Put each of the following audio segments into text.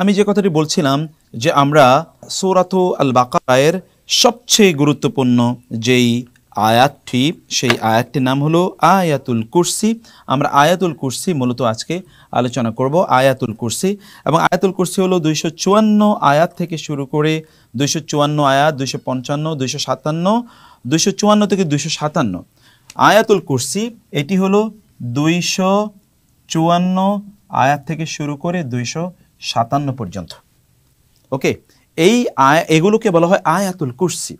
আমি যে কথাটি বলছিলাম যে আমরা সৌরাত আল বাকারায়ের সবচেয়ে গুরুত্বপূর্ণ যেই আয়াতটি সেই আয়াতটির নাম হলো আয়াতুল কুরসি আমরা আয়াতুল কুরসি মূলত আজকে আলোচনা করব আয়াতুল কুরসি এবং আয়াতুল কুরসি হলো দুইশো চুয়ান্ন আয়াত থেকে শুরু করে দুইশো চুয়ান্ন আয়াত দুইশো পঞ্চান্ন দুইশো সাতান্ন দুইশো চুয়ান্ন থেকে দুইশো সাতান্ন আয়াতুল কুরসি এটি হলো দুইশো চুয়ান্ন আয়াত থেকে শুরু করে দুইশো সাতান্ন পর্যন্ত ওকে এই আয় এগুলোকে বলা হয় আয়াতুল কুরসি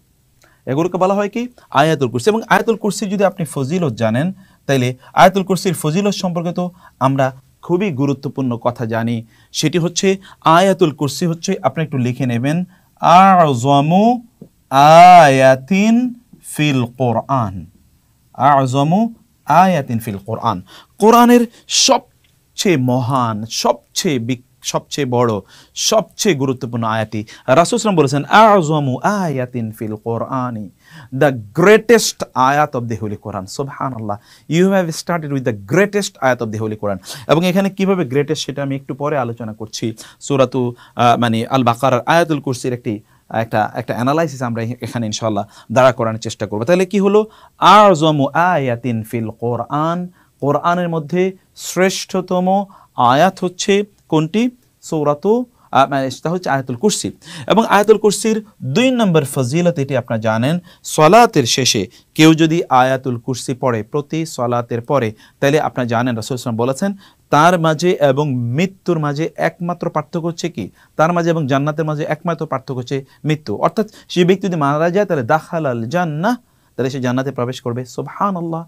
এগুলোকে বলা হয় কি আয়াতুল কুরসি এবং আয়াতুল কুরসির যদি আপনি ফজিলত জানেন তাইলে আয়াতুল কুরসির ফজিলত সম্পর্কে তো আমরা খুবই গুরুত্বপূর্ণ কথা জানি সেটি হচ্ছে আয়াতুল কুরসি হচ্ছে আপনি একটু লিখে নেবেন আজমু আয়াতিন ফিল কোরআন আজমু আয়াতিন ফিল কোরআন কোরআনের সবচেয়ে মহান সবচেয়ে বিখ্যাত সবচেয়ে বড় সবচেয়ে গুরুত্বপূর্ণ আয়াতি রাসুসলাম বলেছেন আজমু আয়াতিন ফিল কোরআনি দ্য গ্রেটেস্ট আয়াত অব দি হোলি কোরআন সোহান আল্লাহ you have started with the greatest আয়াত অব দি হোলি কোরআন এবং এখানে কিভাবে গ্রেটেস্ট সেটা আমি একটু পরে আলোচনা করছি সুরাতু মানে আল বাকার আয়াতুল কুরসির একটি একটা একটা অ্যানালাইসিস আমরা এখানে ইনশাল্লাহ দাঁড়া করানোর চেষ্টা করবো তাহলে কি হলো আজমু আয়াতিন ফিল কোরআন কোরআনের মধ্যে শ্রেষ্ঠতম আয়াত হচ্ছে কোনটি সৌরাতু মানে সেটা হচ্ছে আয়াতুল কুরসি এবং আয়াতুল কুরসির দুই নম্বর ফজিলত এটি আপনারা জানেন সলাতের শেষে কেউ যদি আয়াতুল কুরসি পড়ে প্রতি সলাতের পরে তাহলে আপনারা জানেন ইসলাম বলেছেন তার মাঝে এবং মৃত্যুর মাঝে একমাত্র পার্থক্য হচ্ছে কি তার মাঝে এবং জান্নাতের মাঝে একমাত্র পার্থক্য হচ্ছে মৃত্যু অর্থাৎ সে ব্যক্তি যদি মারা যায় তাহলে দাখালাল জান্না তাহলে সে জান্নাতে প্রবেশ করবে সোবহান আল্লাহ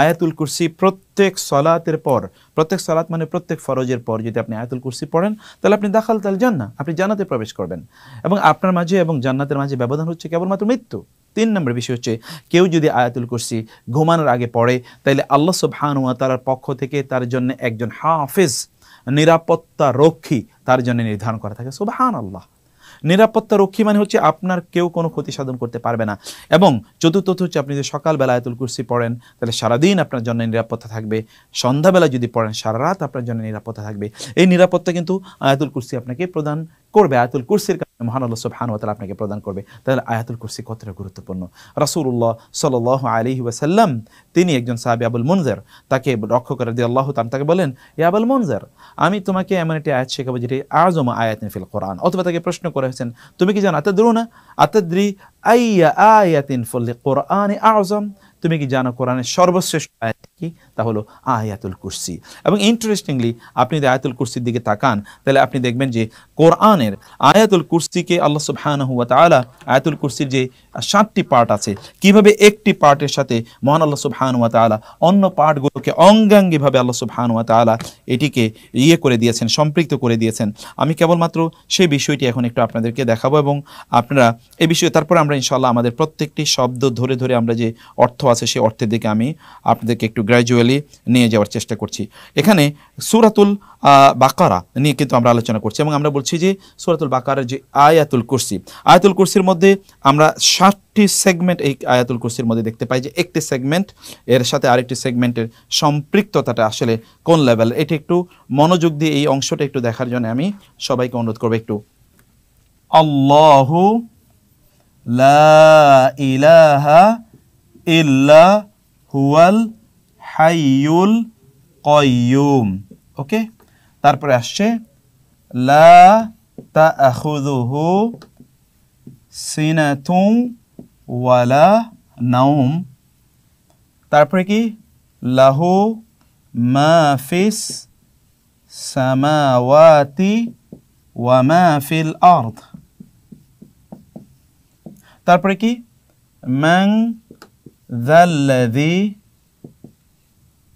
আয়াতুল কুরসি প্রত্যেক সলাতের পর প্রত্যেক সলাত মানে প্রত্যেক ফরজের পর যদি আপনি আয়াতুল কুরসি পড়েন তাহলে আপনি দাখাল তাল জান্না আপনি জান্নাতে প্রবেশ করবেন এবং আপনার মাঝে এবং জান্নাতের মাঝে ব্যবধান হচ্ছে কেবলমাত্র মৃত্যু তিন নম্বর বিষয় হচ্ছে কেউ যদি আয়াতুল কুরসি ঘুমানোর আগে পড়ে তাহলে আল্লাহ সুবহানুয়া তার পক্ষ থেকে তার জন্য একজন হাফেজ নিরাপত্তা রক্ষী তার জন্য নির্ধারণ করা থাকে সুবহান আল্লাহ নিরাপত্তা রক্ষী মানে হচ্ছে আপনার কেউ কোনো ক্ষতি সাধন করতে পারবে না এবং চতুর্থ হচ্ছে আপনি যদি সকালবেলা আয়তুল কুরসি পড়েন তাহলে সারাদিন আপনার জন্য নিরাপত্তা থাকবে সন্ধ্যাবেলা যদি পড়েন সারা রাত আপনার জন্য নিরাপত্তা থাকবে এই নিরাপত্তা কিন্তু আয়াতুল কুরসি আপনাকে প্রদান করবে আয়াতুল কুরসির কারণে মহান আল্লাহ সুবহান ওয়া আপনাকে প্রদান করবে তাহলে আয়াতুল কুরসি কতটা গুরুত্বপূর্ণ রাসূলুল্লাহ সাল্লাল্লাহু আলাইহি ওয়াসাল্লাম তিনি একজন সাহাবী আবুল মুনজার তাকে রক্ষ করে দিয়ে আল্লাহ তাআলা তাকে বলেন ইয়া আবুল মুনজার আমি তোমাকে এমন একটি আয়াত শেখাবো যেটি আজম আয়াতিন ফিল কোরআন অথবা তাকে প্রশ্ন করা হয়েছেন তুমি কি জানো আতাদরুনা আতাদ্রি আইয়া আয়াতিন ফিল কোরআন আজম তুমি কি জানো কোরআনের সর্বশ্রেষ্ঠ আয়াত কি তা হলো আয়াতুল কুরসি এবং ইন্টারেস্টিংলি আপনি যদি আয়াতুল কুরসির দিকে তাকান তাহলে আপনি দেখবেন যে কোরআনের আয়াতুল কুরসিকে আল্লাহ সুবহান হুয়া তালা আয়াতুল কুরসির যে সাতটি পার্ট আছে কিভাবে একটি পার্টের সাথে মহান আল্লাহ সুবহান হুয়া তালা অন্য পার্টগুলোকে অঙ্গাঙ্গিভাবে আল্লাহ সুবহান হুয়া তালা এটিকে ইয়ে করে দিয়েছেন সম্পৃক্ত করে দিয়েছেন আমি কেবলমাত্র সেই বিষয়টি এখন একটু আপনাদেরকে দেখাবো এবং আপনারা এ বিষয়ে তারপরে আমরা ইনশাল্লাহ আমাদের প্রত্যেকটি শব্দ ধরে ধরে আমরা যে অর্থ আছে সেই অর্থের দিকে আমি আপনাদেরকে একটু গ্র্যাজুয়ালি নিয়ে যাওয়ার চেষ্টা করছি এখানে সুরাতুল বাকারা নিয়ে কিন্তু আমরা আলোচনা করছি এবং আমরা বলছি যে সুরাতুল বাকারার যে আয়াতুল কুরসি আয়াতুল কুরসির মধ্যে আমরা ষাটটি সেগমেন্ট এই আয়াতুল কুরসির মধ্যে দেখতে পাই যে একটি সেগমেন্ট এর সাথে আরেকটি সেগমেন্টের সম্পৃক্ততাটা আসলে কোন লেভেল এটি একটু মনোযোগ দিয়ে এই অংশটা একটু দেখার জন্য আমি সবাইকে অনুরোধ করবো একটু আল্লাহু লা ইলাহা إلا هو الحي القيوم أوكي তারপরে আসছে لا تأخذه سنة ولا نوم তারপরে কি লাহু মাফিস সামাওয়াতি ওয়া মাফিল আর্দ তারপরে কি ম্যাং ذا الذي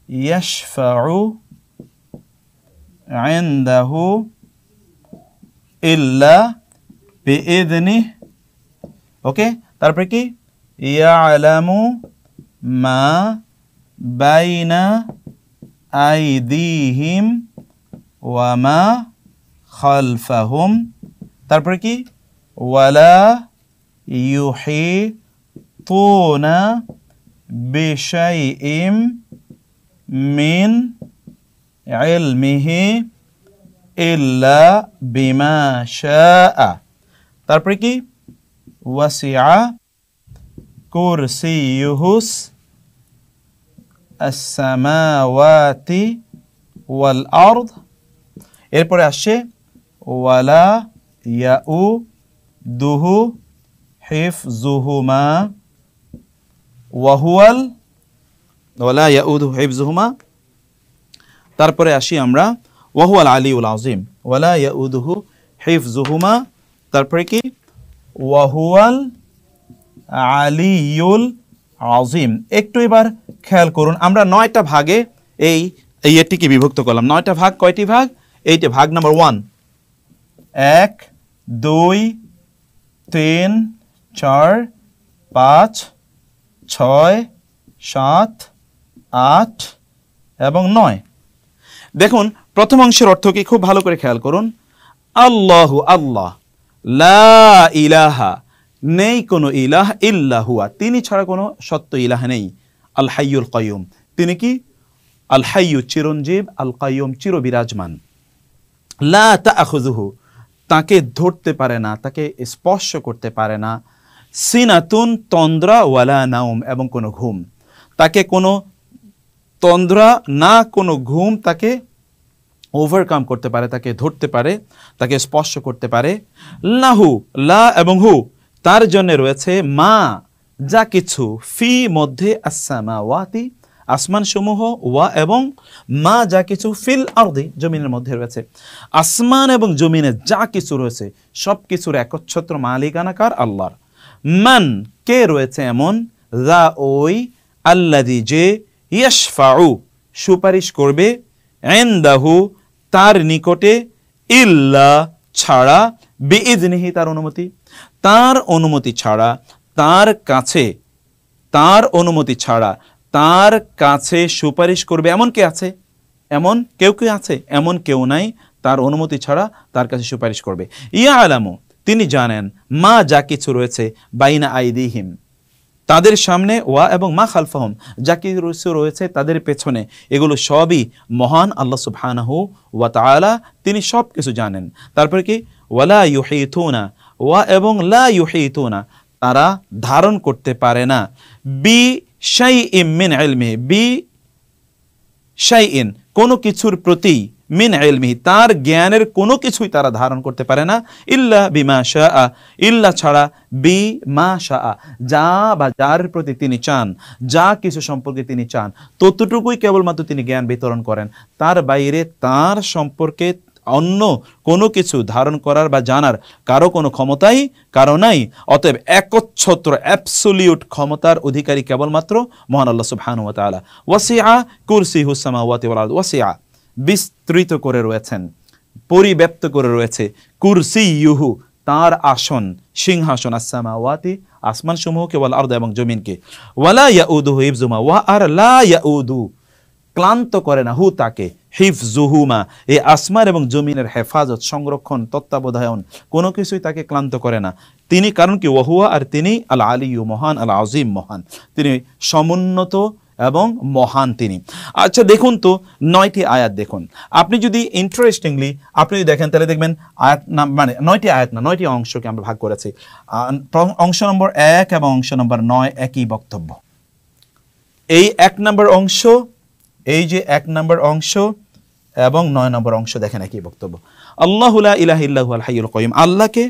يشفع عنده إلا بإذنه أوكي تربكي يعلم ما بين أيديهم وما خلفهم تربكي ولا يحيطون بشيء من علمه إلا بما شاء تربيكي وسع كرسيه السماوات والأرض إيربوري أشي ولا يؤده حفظهما ওয়াহুয়াল ওয়ালা ইয়াউদু হেফজুহুমা তারপরে আসি আমরা ওয়াহুয়াল আলী উল আজিম ওয়ালা ইয়াউদহু হেফজুহুমা তারপরে কি ওয়াহুয়াল আলিউল আজিম একটু এবার খেয়াল করুন আমরা নয়টা ভাগে এই এইটিকে বিভক্ত করলাম নয়টা ভাগ কয়টি ভাগ এইটি ভাগ নাম্বার ওয়ান এক দুই তিন চার পাঁচ ছয় সাত আট এবং নয় দেখুন প্রথম অংশের অর্থ কি খুব ভালো করে খেয়াল করুন আল্লাহু আল্লাহ লা ইলাহা নেই কোনো ইলাহ ইল্লাহুয়া তিনি ছাড়া কোনো সত্য ইলাহ নেই আল হাইয়ুল কয়ুম তিনি কি আল হাইয়ু চিরঞ্জীব আল কাইয়ুম চিরবিরাজমান লা তা আখুজুহু তাকে ধরতে পারে না তাকে স্পর্শ করতে পারে না সিনাতুন তন্দ্রা ওয়ালা নাউম এবং কোনো ঘুম তাকে কোনো তন্দ্রা না কোনো ঘুম তাকে ওভারকাম করতে পারে তাকে ধরতে পারে তাকে স্পর্শ করতে পারে লাহু লা এবং হু তার জন্যে রয়েছে মা যা কিছু ফি মধ্যে আসামা ওয়াতি আসমান সমূহ ওয়া এবং মা যা কিছু ফিল আর্দি জমিনের মধ্যে রয়েছে আসমান এবং জমিনে যা কিছু রয়েছে সব কিছুর একচ্ছত্র মালিকানাকার আল্লাহর মান কে রয়েছে এমন দা ওই আল্লাদি যে ইয়াসফাউ সুপারিশ করবে এন্দাহু তার নিকটে ইল্লা ছাড়া বিইজনিহি তার অনুমতি তার অনুমতি ছাড়া তার কাছে তার অনুমতি ছাড়া তার কাছে সুপারিশ করবে এমন কে আছে এমন কেউ কেউ আছে এমন কেউ নাই তার অনুমতি ছাড়া তার কাছে সুপারিশ করবে ইয়া আলামু তিনি জানেন মা যা কিছু রয়েছে বাইনা আইদিহিম তাদের সামনে ওয়া এবং মা খালফাহম যা কিছু রয়েছে তাদের পেছনে এগুলো সবই মহান আল্লাহ সুবহানাহু ওয়া তালা তিনি সব কিছু জানেন তারপরে কি ওয়ালা ইউহিথুনা ওয়া এবং লা ইউহিথুনা তারা ধারণ করতে পারে না বি শাই ইম মিন আলমে বি শাই ইন কোনো কিছুর প্রতি মিন এলমিহি তার জ্ঞানের কোনো কিছুই তারা ধারণ করতে পারে না ইল্লা বিমা শাহ ইল্লা ছাড়া বি মা শাহ যা বা যার প্রতি তিনি চান যা কিছু সম্পর্কে তিনি চান ততটুকুই কেবলমাত্র তিনি জ্ঞান বিতরণ করেন তার বাইরে তার সম্পর্কে অন্য কোনো কিছু ধারণ করার বা জানার কারো কোনো ক্ষমতাই কারো নাই অতএব একচ্ছত্র অ্যাপসোলিউট ক্ষমতার অধিকারী কেবলমাত্র মহান আল্লাহ সুবহানুয়া ওয়াসিয়া কুরসি হুসামা ওয়াতি ওয়াসিয়া বিস্তৃত করে রয়েছেন পরিব্যাপ্ত করে রয়েছে কুরসি ইহু তার আসন সিংহাসন আসামাওয়াতি আসমান সমূহ কেবল আর্দ এবং জমিনকে ওয়ালা ইয়াউদু হিফজুমা ওয়া আর লা ইয়াউদু ক্লান্ত করে না হু তাকে হিফ এই আসমান এবং জমিনের হেফাজত সংরক্ষণ তত্ত্বাবধায়ন কোনো কিছুই তাকে ক্লান্ত করে না তিনি কারণ কি ওহুয়া আর তিনি আল আলী মহান আল আজিম মহান তিনি সমুন্নত এবং মহান তিনি আচ্ছা দেখুন তো নয়টি আয়াত দেখুন আপনি যদি ইন্টারেস্টিংলি আপনি যদি দেখেন তাহলে দেখবেন আয়াত না মানে নয়টি আয়াত না নয়টি অংশকে আমরা ভাগ করেছি অংশ নম্বর এক এবং অংশ নম্বর নয় একই বক্তব্য এই এক নম্বর অংশ এই যে এক নম্বর অংশ এবং নয় নম্বর অংশ দেখেন একই বক্তব্য আল্লাহুল্লাহ ইলাহিল্লাহ আল হাইউল কয়ুম আল্লাহকে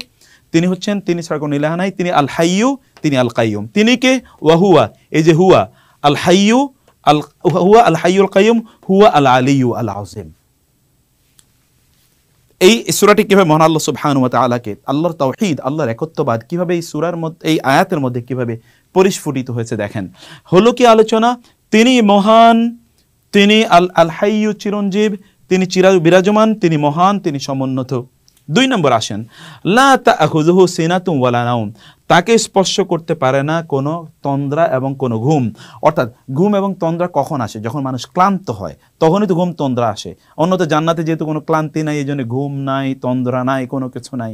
তিনি হচ্ছেন তিনি ছাড়া ইলাহ নাই তিনি আল তিনি আল কাইম তিনি কে ওয়াহুয়া এই যে হুয়া আল হাইয়ু আল হুয়া আল হাইউল কাইম হুয়া আল আলিউ আল আজম এই সুরাটি মহান আল্লাহ আল্লাহর আল্লাহর একত্ববাদ এই সুরার মধ্যে এই আয়াতের মধ্যে পরিস্ফুটিত হয়েছে দেখেন হলো কি আলোচনা তিনি মহান তিনি আল আল হাইয়ু চিরঞ্জীব তিনি চিরা বিরাজমান তিনি মহান তিনি সমুন্নত দুই নম্বর আসেন লা তা ওয়ালা নাউম তাকে স্পর্শ করতে পারে না কোনো তন্দ্রা এবং কোনো ঘুম অর্থাৎ ঘুম এবং তন্দ্রা কখন আসে যখন মানুষ ক্লান্ত হয় তখনই তো ঘুম তন্দ্রা আসে অন্যত জান্নাতে যেহেতু কোনো ক্লান্তি নাই এই জন্য ঘুম নাই তন্দ্রা নাই কোনো কিছু নাই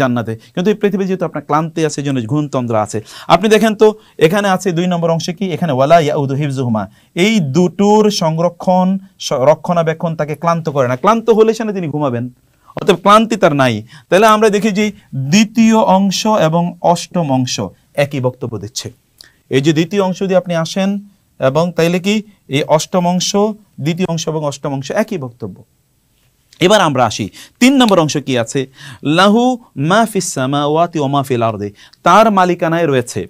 জান্নাতে কিন্তু এই পৃথিবী যেহেতু আপনার ক্লান্তি আছে এই জন্য ঘুম তন্দ্রা আছে আপনি দেখেন তো এখানে আছে দুই নম্বর অংশে কি এখানে ওয়ালা ইয়াউদ হুমা এই দুটোর সংরক্ষণ রক্ষণাবেক্ষণ তাকে ক্লান্ত করে না ক্লান্ত হলে সেখানে তিনি ঘুমাবেন অতএব ক্লান্তি তার নাই তাহলে আমরা দেখি যে দ্বিতীয় অংশ এবং অষ্টম অংশ একই বক্তব্য দিচ্ছে এই যে দ্বিতীয় অংশ যদি আপনি আসেন এবং তাইলে কি এই অষ্টম অংশ দ্বিতীয় অংশ এবং অষ্টম অংশ একই বক্তব্য এবার আমরা আসি তিন নম্বর অংশ কি আছে লাহু মাফিসামাওয়াতি ও মাহফিল আর্দে তার মালিকানায় রয়েছে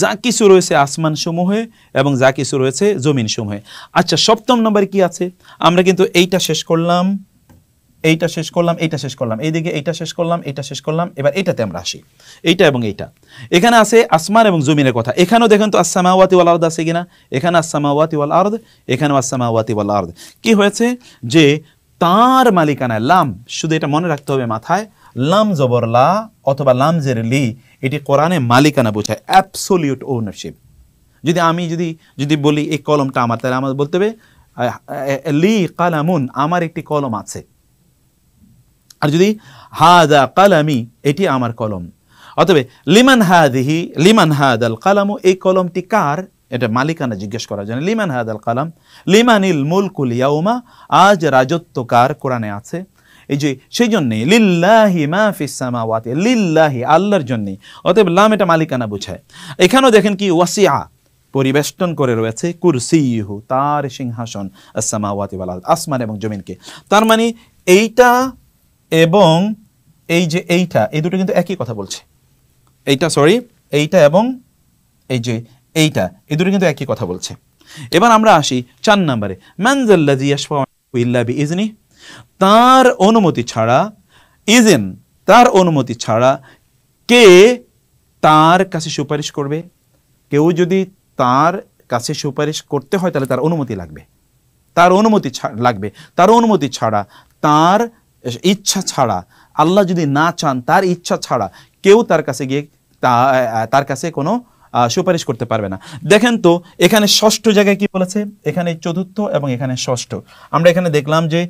যা কিছু রয়েছে আসমান সমূহে এবং যা কিছু রয়েছে জমিন সমূহে আচ্ছা সপ্তম নম্বর কি আছে আমরা কিন্তু এইটা শেষ করলাম এইটা শেষ করলাম এইটা শেষ করলাম এইদিকে এইটা শেষ করলাম এইটা শেষ করলাম এবার এইটাতে আমরা আসি এইটা এবং এইটা এখানে আছে আসমান এবং জমিনের কথা এখানেও দেখেন তো আসসামাওয়াতি ওয়াল আর্দ আছে কিনা এখানে আসসামাওয়াতি আর্দ এখানেও আসসামাওয়াতি আর্দ কি হয়েছে যে তার মালিকানায় লাম শুধু এটা মনে রাখতে হবে মাথায় লাম জবরলা অথবা লাম জের লি এটি কোরআনে মালিকানা বোঝায় অ্যাবসোলিউট ওনারশিপ যদি আমি যদি যদি বলি এই কলমটা আমার তাহলে আমার বলতে হবে লি কালামুন আমার একটি কলম আছে আর যদি হাদা কালামি এটি আমার কলম অতবে লিমান হাদিহি লিমান হাদ আল কালামু এই কলমটি কার এটা মালিকানা জিজ্ঞেস করার জন্য লিমান হাদ আল কালাম লিমানিল মুলকুল ইয়াউমা আজ রাজত্ব কার কোরআনে আছে এই যে সেই জন্যে লিল্লাহি সামাওয়াতি লিল্লাহি আল্লাহর জন্যে অতএব লাম এটা মালিকানা বোঝায় এখানেও দেখেন কি ওয়াসিয়া পরিবেষ্টন করে রয়েছে কুরসিহু তার সিংহাসন আসামাওয়াতি আসমান এবং জমিনকে তার মানে এইটা এবং এই যে এইটা এই দুটো কিন্তু একই কথা বলছে এইটা সরি এইটা এবং এই যে এইটা এই দুটো কিন্তু একই কথা বলছে এবার আমরা আসি চার নম্বরে ম্যানজাল্লাজিয়াসফাবি ইজনি তার অনুমতি ছাড়া ইজেন তার অনুমতি ছাড়া কে তার কাছে সুপারিশ করবে কেউ যদি তার কাছে সুপারিশ করতে হয় তাহলে তার অনুমতি লাগবে তার অনুমতি লাগবে তার অনুমতি ছাড়া তার ইচ্ছা ছাড়া আল্লাহ যদি না চান তার ইচ্ছা ছাড়া কেউ তার কাছে গিয়ে তার কাছে কোনো সুপারিশ করতে পারবে না দেখেন তো এখানে ষষ্ঠ জায়গায় কি বলেছে এখানে চতুর্থ এবং এখানে ষষ্ঠ আমরা এখানে দেখলাম যে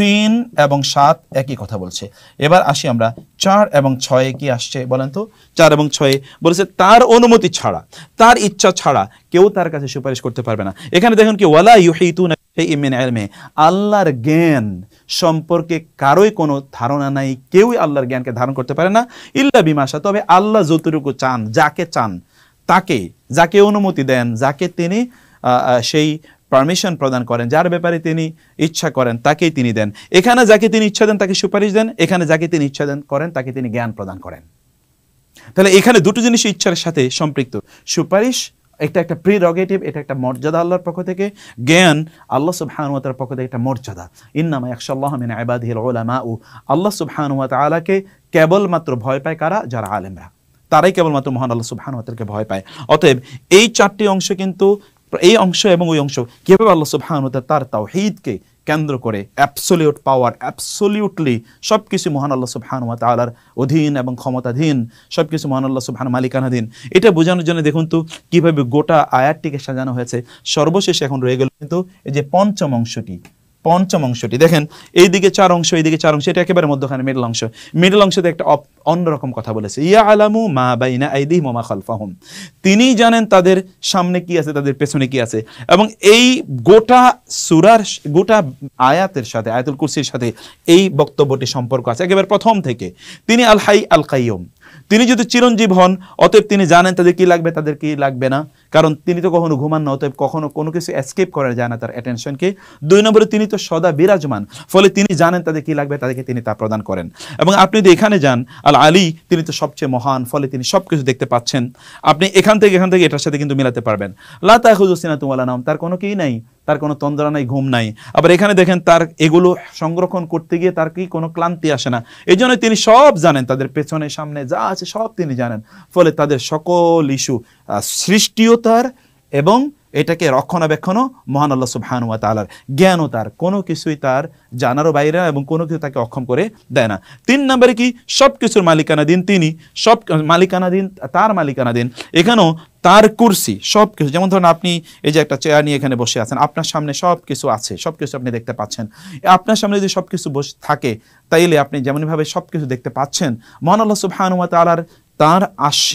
তিন এবং সাত একই কথা বলছে এবার আসি আমরা চার এবং ছয়ে কি আসছে বলেন তো চার এবং ছয়ে বলেছে তার অনুমতি ছাড়া তার ইচ্ছা ছাড়া কেউ তার কাছে সুপারিশ করতে পারবে না এখানে দেখুন কি ওয়ালা ইউহিতু এই ইমিন আলমে আল্লাহর জ্ঞান সম্পর্কে কারোই কোনো ধারণা নাই কেউই আল্লাহর জ্ঞানকে ধারণ করতে পারে না ইল্লা বিমাশা তবে আল্লাহ যতটুকু চান যাকে চান তাকে যাকে অনুমতি দেন যাকে তিনি সেই পারমিশন প্রদান করেন যার ব্যাপারে তিনি ইচ্ছা করেন তাকেই তিনি দেন এখানে যাকে তিনি ইচ্ছা দেন তাকে সুপারিশ দেন এখানে যাকে তিনি ইচ্ছা দেন করেন তাকে তিনি জ্ঞান প্রদান করেন তাহলে এখানে দুটো জিনিস ইচ্ছার সাথে সম্পৃক্ত সুপারিশ এটা একটা প্রিরগেটিভ এটা একটা মর্যাদা আল্লাহর পক্ষ থেকে জ্ঞান আল্লাহ সুবহানুয়াতার পক্ষ থেকে একটা মর্যাদা ইন্নামা একশাল্লাহ মিন আবাদিল ওলামা ও আল্লাহ সুবহানুয়াত আলাকে কেবলমাত্র ভয় পায় কারা যারা আলেমরা তারাই কেবলমাত্র মহান আল্লাহ সুবহানুয়াতাকে ভয় পায় অতএব এই চারটি অংশ কিন্তু এই অংশ এবং ওই অংশ কীভাবে আল্লাহ সুবহানুয়াতা তার তাওহিদকে কেন্দ্র করে অ্যাপসোলিউট পাওয়ার অ্যাবসোলিউটলি সব কিছু মহান আল্লাহ সুবহানুয়া তালার অধীন এবং ক্ষমতাধীন সব কিছু মহান আল্লাহ সুবহান মালিকানাধীন এটা বোঝানোর জন্য দেখুন তো কীভাবে গোটা আয়ারটিকে সাজানো হয়েছে সর্বশেষ এখন রয়ে গেল কিন্তু এই যে পঞ্চম অংশটি পঞ্চম অংশটি দেখেন এই দিকে চার অংশ এই দিকে চার অংশ এটা একেবারে মধ্যখানে মিডল অংশ মিডল অংশতে একটা অন্যরকম কথা বলেছে ইয়া আলামু মা বাইনা আইদি মোমা খালফাহম তিনি জানেন তাদের সামনে কি আছে তাদের পেছনে কি আছে এবং এই গোটা সুরার গোটা আয়াতের সাথে আয়াতুল কুরসির সাথে এই বক্তব্যটি সম্পর্ক আছে একেবারে প্রথম থেকে তিনি আল হাই আল কাইয়ম তিনি যদি চিরঞ্জীব হন অতএব তিনি জানেন তাদের কি লাগবে তাদের কি লাগবে না কারণ তিনি তো কখনো ঘুমান না অতএব কখনো কোনো কিছু এসকেপ করা যায় না তার অ্যাটেনশনকে দুই নম্বরে তিনি তো সদা বিরাজমান ফলে তিনি জানেন তাদের কী লাগবে তাদেরকে তিনি তা প্রদান করেন এবং আপনি যদি এখানে যান আল আলী তিনি তো সবচেয়ে মহান ফলে তিনি সব কিছু দেখতে পাচ্ছেন আপনি এখান থেকে এখান থেকে এটার সাথে কিন্তু মিলাতে পারবেন লাতা হুজুসিনা তুমালা নাম তার কোনো কি নাই তার কোনো তন্দ্রা নাই ঘুম নাই আবার এখানে দেখেন তার এগুলো সংরক্ষণ করতে গিয়ে তার কি কোনো ক্লান্তি আসে না এই জন্য তিনি সব জানেন তাদের পেছনে সামনে যা আছে সব তিনি জানেন ফলে তাদের সকল ইস্যু সৃষ্টিও তার এবং এটাকে রক্ষণাবেক্ষণও মহান আল্লাহ সুবহানুয়া তালার জ্ঞানও তার কোনো কিছুই তার জানারও বাইরে এবং কোনো কিছু তাকে অক্ষম করে দেয় না তিন নম্বরে কি সব কিছুর মালিকানাধীন তিনি সব মালিকানাধীন তার মালিকানাধীন এখানেও তার কুর্সি সব কিছু যেমন ধরুন আপনি এই যে একটা চেয়ার নিয়ে এখানে বসে আছেন আপনার সামনে সব কিছু আছে সব কিছু আপনি দেখতে পাচ্ছেন আপনার সামনে যদি সব কিছু বসে থাকে তাইলে আপনি যেমনভাবে সব কিছু দেখতে পাচ্ছেন মহান আল্লাহ সুবহানুয়া তালার তার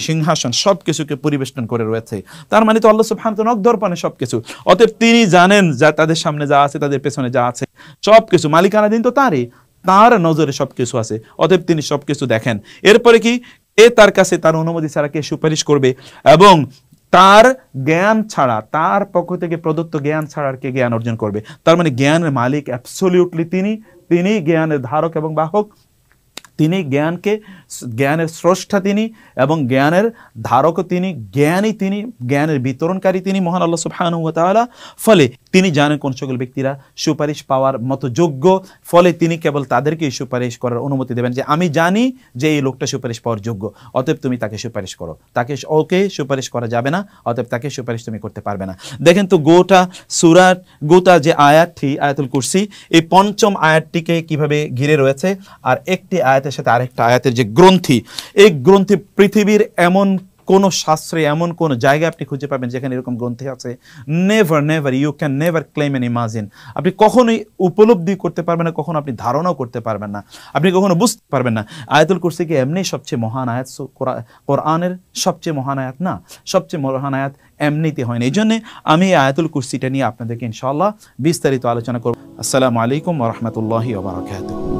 সিংহাসন সব কিছুকে পরিবেষ্টন করে রয়েছে তার মানে তো আল্লাহ সুবহান নকদর্পণে সব কিছু অতএব তিনি জানেন যা তাদের সামনে যা আছে তাদের পেছনে যা আছে সব কিছু মালিকানাধীন তো তারই তার নজরে সব কিছু আছে অতএব তিনি সব কিছু দেখেন এরপরে কি এ তার কাছে তার অনুমতি ছাড়া কে সুপারিশ করবে এবং তার জ্ঞান ছাড়া তার পক্ষ থেকে প্রদত্ত জ্ঞান ছাড়া আর কে জ্ঞান অর্জন করবে তার মানে জ্ঞানের মালিক অ্যাবসলিউটলি তিনি তিনি জ্ঞানের ধারক এবং বাহক তিনি জ্ঞানকে জ্ঞানের স্রষ্টা তিনি এবং জ্ঞানের ধারক তিনি জ্ঞানই তিনি জ্ঞানের বিতরণকারী তিনি মহান আল্লাহ সুফায়নতালা ফলে তিনি জানেন কোন সকল ব্যক্তিরা সুপারিশ পাওয়ার মতো যোগ্য ফলে তিনি কেবল তাদেরকেই সুপারিশ করার অনুমতি দেবেন যে আমি জানি যে এই লোকটা সুপারিশ পাওয়ার যোগ্য অতএব তুমি তাকে সুপারিশ করো তাকে ওকে সুপারিশ করা যাবে না অতএব তাকে সুপারিশ তুমি করতে পারবে না দেখেন তো গোটা সুরাট গোটা যে আয়াতটি আয়াতুল কুরসি এই পঞ্চম আয়াতটিকে কিভাবে ঘিরে রয়েছে আর একটি আয়াতে আয়াতের সাথে আরেকটা আয়াতের যে গ্রন্থি এই গ্রন্থি পৃথিবীর এমন কোন শাস্ত্রে এমন কোন জায়গায় আপনি খুঁজে পাবেন যেখানে এরকম গ্রন্থি আছে never never you can never claim and imagine আপনি কখনোই উপলব্ধি করতে পারবেন না কখনো আপনি ধারণাও করতে পারবেন না আপনি কখনো বুঝতে পারবেন না আয়াতুল কুরসি কি এমনি সবচেয়ে মহান আয়াত কোরআনের সবচেয়ে মহান আয়াত না সবচেয়ে মহান আয়াত এমনিতে হয় না এই জন্যে আমি আয়াতুল কুরসিটা নিয়ে আপনাদেরকে ইনশাল্লাহ বিস্তারিত আলোচনা করব আসসালামু আলাইকুম রহমতুল্লাহি ওবরাকাতুহ